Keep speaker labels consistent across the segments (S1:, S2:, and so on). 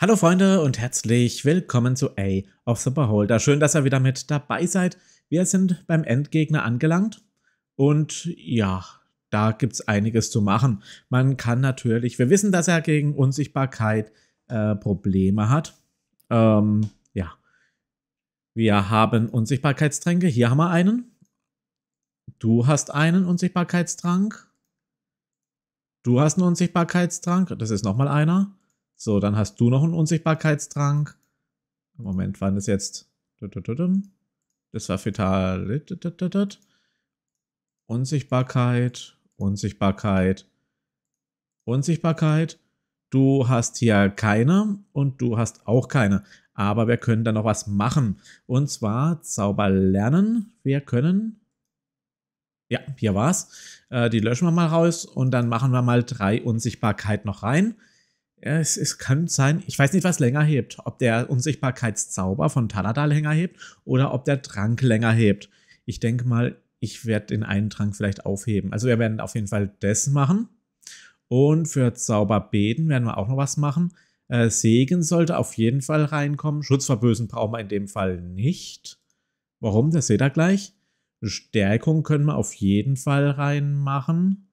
S1: Hallo Freunde und herzlich willkommen zu A of the Beholder. Schön, dass ihr wieder mit dabei seid. Wir sind beim Endgegner angelangt und ja, da gibt es einiges zu machen. Man kann natürlich, wir wissen, dass er gegen Unsichtbarkeit äh, Probleme hat. Ähm, ja, wir haben Unsichtbarkeitstränke. Hier haben wir einen. Du hast einen Unsichtbarkeitstrank. Du hast einen Unsichtbarkeitstrank. Das ist nochmal einer. So, dann hast du noch einen Unsichtbarkeitstrank. Moment, wann ist jetzt? Das war Fetal. Unsichtbarkeit, Unsichtbarkeit, Unsichtbarkeit. Du hast hier keine und du hast auch keine. Aber wir können da noch was machen. Und zwar Zauber lernen. Wir können. Ja, hier war's. Äh, die löschen wir mal raus und dann machen wir mal drei Unsichtbarkeit noch rein. Ja, es, es kann sein, ich weiß nicht, was länger hebt. Ob der Unsichtbarkeitszauber von Taladal länger hebt oder ob der Trank länger hebt. Ich denke mal, ich werde den einen Trank vielleicht aufheben. Also wir werden auf jeden Fall das machen. Und für Zauberbeten werden wir auch noch was machen. Äh, Segen sollte auf jeden Fall reinkommen. Schutz vor Bösen brauchen wir in dem Fall nicht. Warum? Das seht ihr gleich. Stärkung können wir auf jeden Fall reinmachen.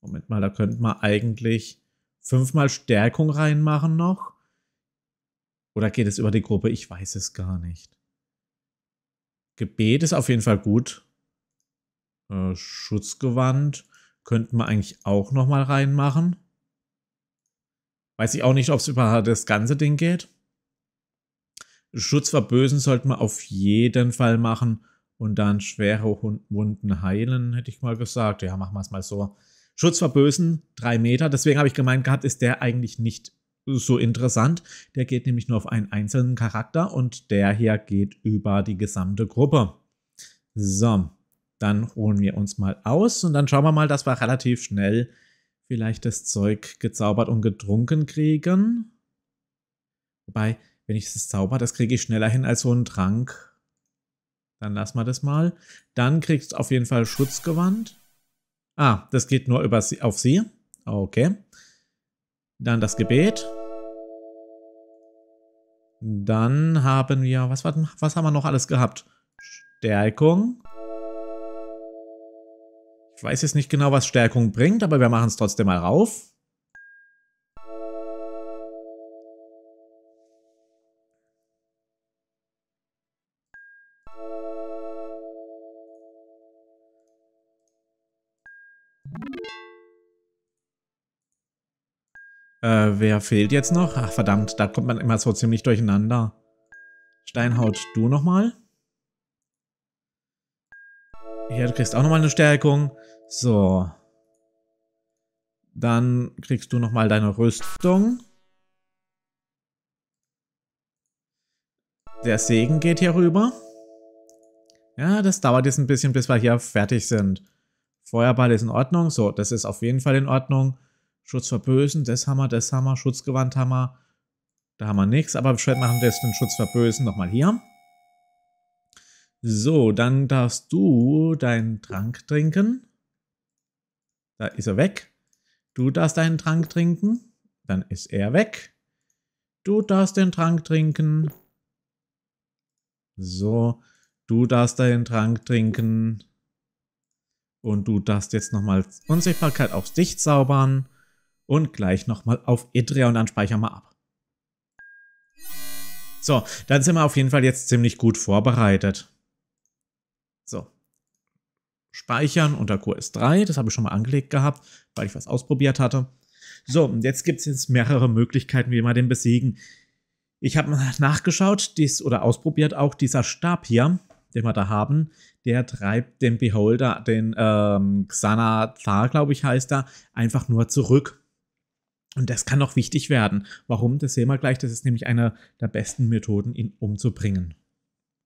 S1: Moment mal, da könnten wir eigentlich fünfmal Stärkung reinmachen noch? Oder geht es über die Gruppe? Ich weiß es gar nicht. Gebet ist auf jeden Fall gut. Äh, Schutzgewand könnten wir eigentlich auch nochmal reinmachen. Weiß ich auch nicht, ob es über das ganze Ding geht. Schutz vor Bösen sollten wir auf jeden Fall machen und dann schwere Wunden heilen, hätte ich mal gesagt. Ja, machen wir es mal so. Schutz vor Bösen, drei Meter. Deswegen habe ich gemeint gehabt, ist der eigentlich nicht so interessant. Der geht nämlich nur auf einen einzelnen Charakter und der hier geht über die gesamte Gruppe. So, dann holen wir uns mal aus und dann schauen wir mal, dass wir relativ schnell vielleicht das Zeug gezaubert und getrunken kriegen. Wobei, wenn ich das zauber, das kriege ich schneller hin als so einen Trank. Dann lassen wir das mal. Dann kriegst du auf jeden Fall Schutzgewand. Ah, das geht nur über sie, auf sie. Okay. Dann das Gebet. Dann haben wir, was, was haben wir noch alles gehabt? Stärkung. Ich weiß jetzt nicht genau, was Stärkung bringt, aber wir machen es trotzdem mal rauf. Äh, wer fehlt jetzt noch? Ach verdammt, da kommt man immer so ziemlich durcheinander. Steinhaut, du nochmal. Hier, du kriegst auch nochmal eine Stärkung. So. Dann kriegst du nochmal deine Rüstung. Der Segen geht hier rüber. Ja, das dauert jetzt ein bisschen, bis wir hier fertig sind. Feuerball ist in Ordnung. So, das ist auf jeden Fall in Ordnung. Schutz vor Bösen, das Hammer, das Hammer, Schutzgewand Hammer. Da haben wir nichts, aber Bescheid machen wir jetzt den Schutz vor Bösen nochmal hier. So, dann darfst du deinen Trank trinken. Da ist er weg. Du darfst deinen Trank trinken. Dann ist er weg. Du darfst den Trank trinken. So, du darfst deinen Trank trinken. Und du darfst jetzt nochmal Unsichtbarkeit aufs Dicht zaubern und gleich nochmal auf Idria und dann speichern wir ab. So, dann sind wir auf jeden Fall jetzt ziemlich gut vorbereitet. So. Speichern unter QS3, das habe ich schon mal angelegt gehabt, weil ich was ausprobiert hatte. So, und jetzt gibt es jetzt mehrere Möglichkeiten, wie wir den besiegen. Ich habe mal nachgeschaut dies, oder ausprobiert auch dieser Stab hier, den wir da haben, der treibt den Beholder, den ähm, Xana Zar, glaube ich, heißt er, einfach nur zurück. Und das kann noch wichtig werden. Warum? Das sehen wir gleich. Das ist nämlich eine der besten Methoden, ihn umzubringen.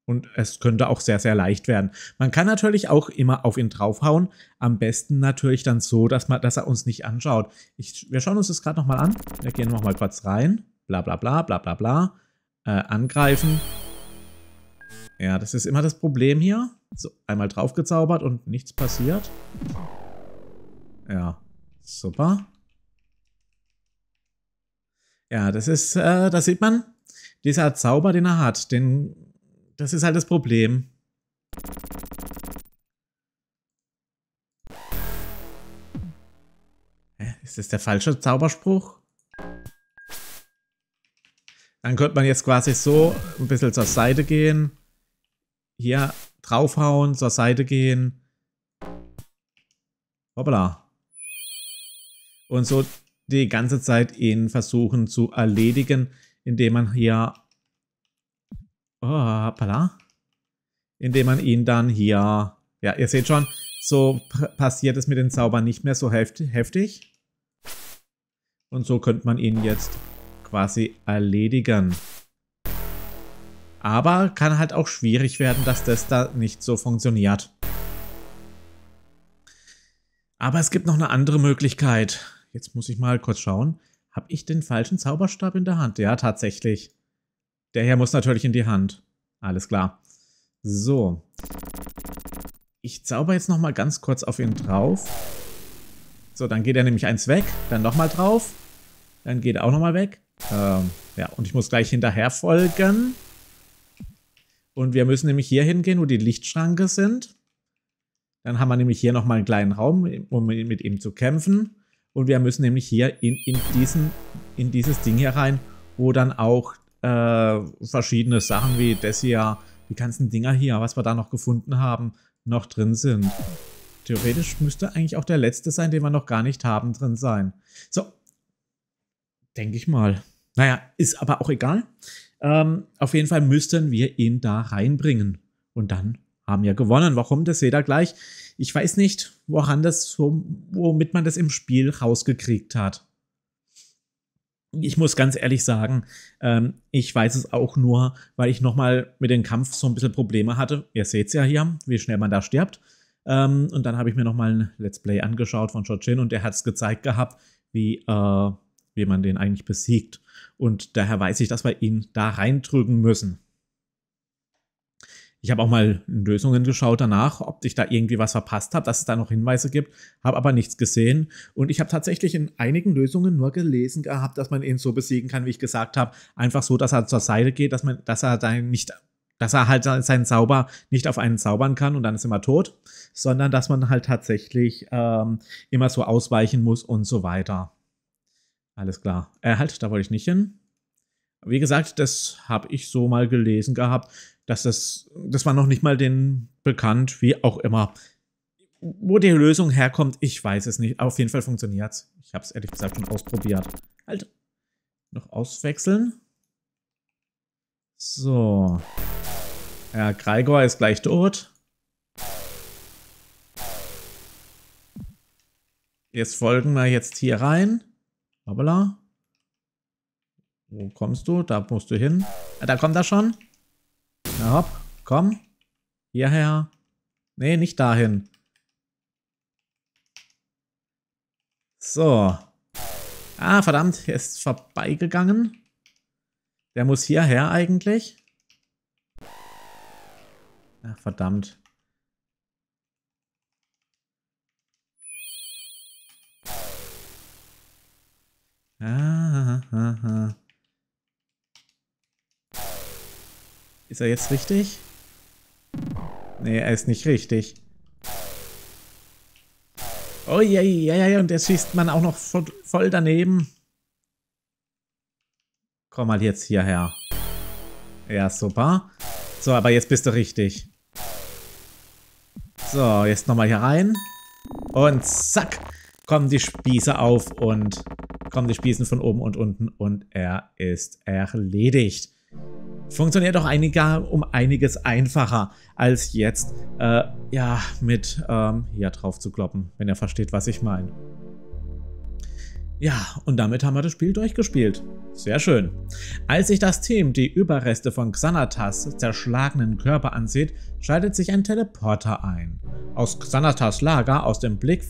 S1: Und es könnte auch sehr, sehr leicht werden. Man kann natürlich auch immer auf ihn draufhauen. Am besten natürlich dann so, dass, man, dass er uns nicht anschaut. Ich, wir schauen uns das gerade nochmal an. Wir gehen nochmal kurz rein. Bla bla bla bla bla bla. Äh, angreifen. Ja, das ist immer das Problem hier. So, einmal draufgezaubert und nichts passiert. Ja, super. Ja, das ist, äh, das sieht man, dieser Zauber, den er hat, den, das ist halt das Problem. Ist das der falsche Zauberspruch? Dann könnte man jetzt quasi so ein bisschen zur Seite gehen. Hier draufhauen, zur Seite gehen. Hoppala. Und so die ganze Zeit ihn versuchen zu erledigen, indem man hier... Oh, hoppala. Indem man ihn dann hier... Ja, ihr seht schon, so passiert es mit den Zaubern nicht mehr so heftig. Und so könnte man ihn jetzt quasi erledigen. Aber kann halt auch schwierig werden, dass das da nicht so funktioniert. Aber es gibt noch eine andere Möglichkeit jetzt muss ich mal kurz schauen. Habe ich den falschen Zauberstab in der Hand? Ja, tatsächlich. Der hier muss natürlich in die Hand. Alles klar. So. Ich zauber jetzt nochmal ganz kurz auf ihn drauf. So, dann geht er nämlich eins weg. Dann nochmal drauf. Dann geht er auch nochmal weg. Ähm, ja, und ich muss gleich hinterher folgen. Und wir müssen nämlich hier hingehen, wo die Lichtschranke sind. Dann haben wir nämlich hier nochmal einen kleinen Raum, um mit ihm zu kämpfen. Und wir müssen nämlich hier in, in, diesen, in dieses Ding hier rein, wo dann auch äh, verschiedene Sachen wie das hier, die ganzen Dinger hier, was wir da noch gefunden haben, noch drin sind. Theoretisch müsste eigentlich auch der letzte sein, den wir noch gar nicht haben, drin sein. So, denke ich mal. Naja, ist aber auch egal. Ähm, auf jeden Fall müssten wir ihn da reinbringen. Und dann haben ja gewonnen. Warum, das seht ihr gleich. Ich weiß nicht, woran das, womit man das im Spiel rausgekriegt hat. Ich muss ganz ehrlich sagen, ähm, ich weiß es auch nur, weil ich nochmal mit dem Kampf so ein bisschen Probleme hatte. Ihr seht es ja hier, wie schnell man da stirbt. Ähm, und dann habe ich mir nochmal ein Let's Play angeschaut von Shojin und der hat es gezeigt gehabt, wie, äh, wie man den eigentlich besiegt. Und daher weiß ich, dass wir ihn da reindrücken müssen. Ich habe auch mal in Lösungen geschaut danach, ob ich da irgendwie was verpasst habe, dass es da noch Hinweise gibt, habe aber nichts gesehen. Und ich habe tatsächlich in einigen Lösungen nur gelesen gehabt, dass man ihn so besiegen kann, wie ich gesagt habe. Einfach so, dass er zur Seite geht, dass man, dass er da nicht, dass er halt seinen Zauber nicht auf einen zaubern kann und dann ist immer tot, sondern dass man halt tatsächlich ähm, immer so ausweichen muss und so weiter. Alles klar. Äh, halt, da wollte ich nicht hin. Wie gesagt, das habe ich so mal gelesen gehabt, dass das, das war noch nicht mal den bekannt, wie auch immer. Wo die Lösung herkommt, ich weiß es nicht. Auf jeden Fall funktioniert es. Ich habe es ehrlich gesagt schon ausprobiert. Halt. Noch auswechseln. So. Ja, Gregor ist gleich tot. Jetzt folgen wir jetzt hier rein. Hoppala. Wo kommst du? Da musst du hin. Ah, da kommt er schon. Na hopp, komm. Hierher. Nee, nicht dahin. So. Ah, verdammt, er ist vorbeigegangen. Der muss hierher eigentlich. Ach, verdammt. Ist er jetzt richtig? Nee, er ist nicht richtig. Oh je, ja, ja, und jetzt schießt man auch noch voll daneben. Komm mal jetzt hierher. Ja, super. So, aber jetzt bist du richtig. So, jetzt nochmal hier rein. Und zack, kommen die Spieße auf und kommen die Spießen von oben und unten und er ist erledigt funktioniert auch einiger, um einiges einfacher, als jetzt äh, ja mit ähm, hier drauf zu kloppen, wenn ihr versteht, was ich meine. Ja, und damit haben wir das Spiel durchgespielt. Sehr schön. Als sich das Team die Überreste von Xanatas zerschlagenen Körper ansieht, schaltet sich ein Teleporter ein. Aus Xanatas Lager aus dem Blick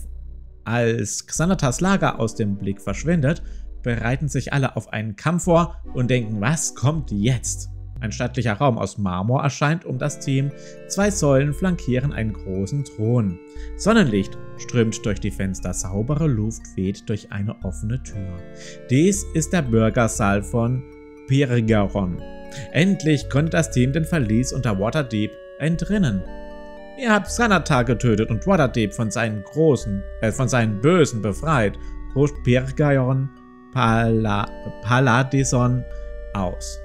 S1: als Xanatas Lager aus dem Blick verschwindet, bereiten sich alle auf einen Kampf vor und denken, was kommt jetzt? Ein stattlicher Raum aus Marmor erscheint um das Team, zwei Säulen flankieren einen großen Thron. Sonnenlicht strömt durch die Fenster, saubere Luft weht durch eine offene Tür. Dies ist der Bürgersaal von Pirgaron. Endlich konnte das Team den Verlies unter Waterdeep entrinnen. Ihr habt Sanatar getötet und Waterdeep von seinen großen, äh, von seinen Bösen befreit, ruft Pirgaron Pala Paladison aus.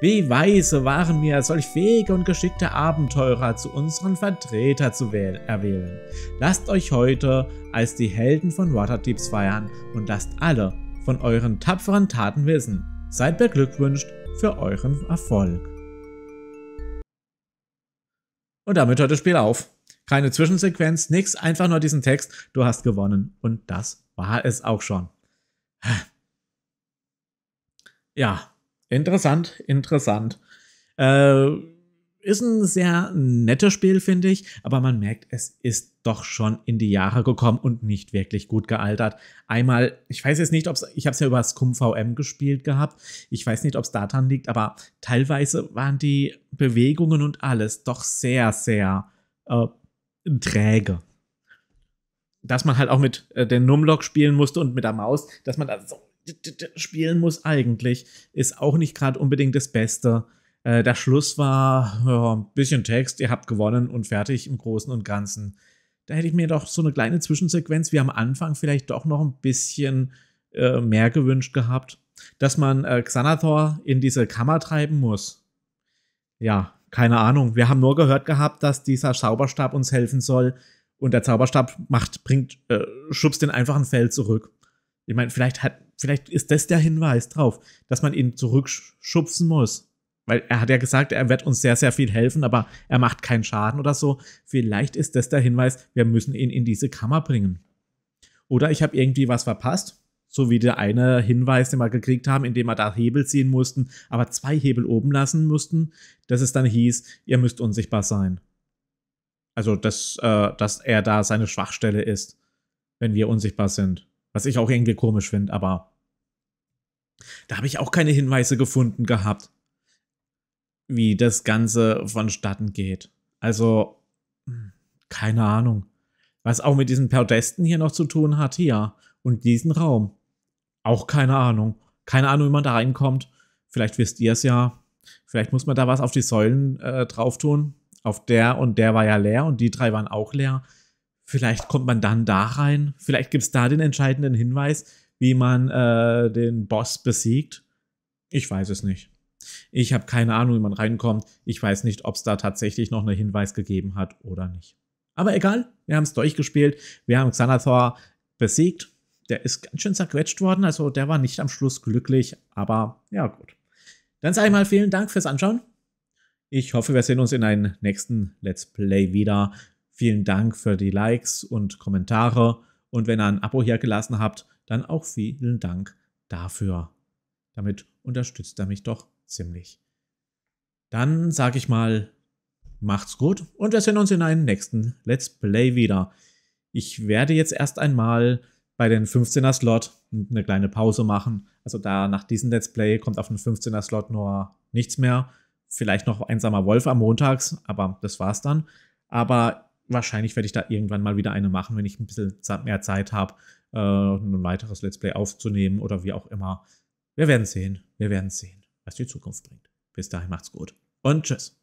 S1: Wie weise waren wir, solch fähige und geschickte Abenteurer zu unseren Vertreter zu erwählen. Lasst euch heute als die Helden von Waterdeeps feiern und lasst alle von euren tapferen Taten wissen. Seid beglückwünscht für euren Erfolg. Und damit hört das Spiel auf. Keine Zwischensequenz, nix, einfach nur diesen Text, du hast gewonnen. Und das war es auch schon. Äh. Ja, Interessant, interessant. Äh, ist ein sehr nettes Spiel, finde ich, aber man merkt, es ist doch schon in die Jahre gekommen und nicht wirklich gut gealtert. Einmal, ich weiß jetzt nicht, ob es, ich habe es ja über das VM gespielt gehabt, ich weiß nicht, ob es daran liegt, aber teilweise waren die Bewegungen und alles doch sehr, sehr äh, träge dass man halt auch mit äh, den Numlock spielen musste und mit der Maus, dass man da so spielen muss eigentlich, ist auch nicht gerade unbedingt das Beste. Äh, der Schluss war ja, ein bisschen Text, ihr habt gewonnen und fertig im Großen und Ganzen. Da hätte ich mir doch so eine kleine Zwischensequenz wie am Anfang vielleicht doch noch ein bisschen äh, mehr gewünscht gehabt, dass man äh, Xanathor in diese Kammer treiben muss. Ja, keine Ahnung. Wir haben nur gehört gehabt, dass dieser Zauberstab uns helfen soll und der Zauberstab macht, bringt, äh, schubst den einfachen Feld zurück. Ich meine, vielleicht hat vielleicht ist das der Hinweis drauf, dass man ihn zurückschubsen muss. Weil er hat ja gesagt, er wird uns sehr, sehr viel helfen, aber er macht keinen Schaden oder so. Vielleicht ist das der Hinweis, wir müssen ihn in diese Kammer bringen. Oder ich habe irgendwie was verpasst, so wie der eine Hinweis, den wir gekriegt haben, indem wir da Hebel ziehen mussten, aber zwei Hebel oben lassen mussten, dass es dann hieß, ihr müsst unsichtbar sein. Also, dass, äh, dass er da seine Schwachstelle ist, wenn wir unsichtbar sind. Was ich auch irgendwie komisch finde, aber da habe ich auch keine Hinweise gefunden gehabt, wie das Ganze vonstatten geht. Also, keine Ahnung. Was auch mit diesen Perdesten hier noch zu tun hat, hier. Und diesen Raum. Auch keine Ahnung. Keine Ahnung, wie man da reinkommt. Vielleicht wisst ihr es ja. Vielleicht muss man da was auf die Säulen äh, drauf tun. Auf der und der war ja leer und die drei waren auch leer. Vielleicht kommt man dann da rein. Vielleicht gibt es da den entscheidenden Hinweis, wie man äh, den Boss besiegt. Ich weiß es nicht. Ich habe keine Ahnung, wie man reinkommt. Ich weiß nicht, ob es da tatsächlich noch einen Hinweis gegeben hat oder nicht. Aber egal, wir haben es durchgespielt. Wir haben Xanathor besiegt. Der ist ganz schön zerquetscht worden, also der war nicht am Schluss glücklich, aber ja gut. Dann sage ich mal vielen Dank fürs Anschauen. Ich hoffe, wir sehen uns in einem nächsten Let's Play wieder. Vielen Dank für die Likes und Kommentare. Und wenn ihr ein Abo hier gelassen habt, dann auch vielen Dank dafür. Damit unterstützt er mich doch ziemlich. Dann sage ich mal, macht's gut und wir sehen uns in einem nächsten Let's Play wieder. Ich werde jetzt erst einmal bei den 15er Slot eine kleine Pause machen. Also da nach diesem Let's Play kommt auf den 15er Slot nur nichts mehr. Vielleicht noch einsamer Wolf am Montags, aber das war's dann. Aber wahrscheinlich werde ich da irgendwann mal wieder eine machen, wenn ich ein bisschen mehr Zeit habe, äh, ein weiteres Let's Play aufzunehmen oder wie auch immer. Wir werden sehen. Wir werden sehen, was die Zukunft bringt. Bis dahin macht's gut und tschüss.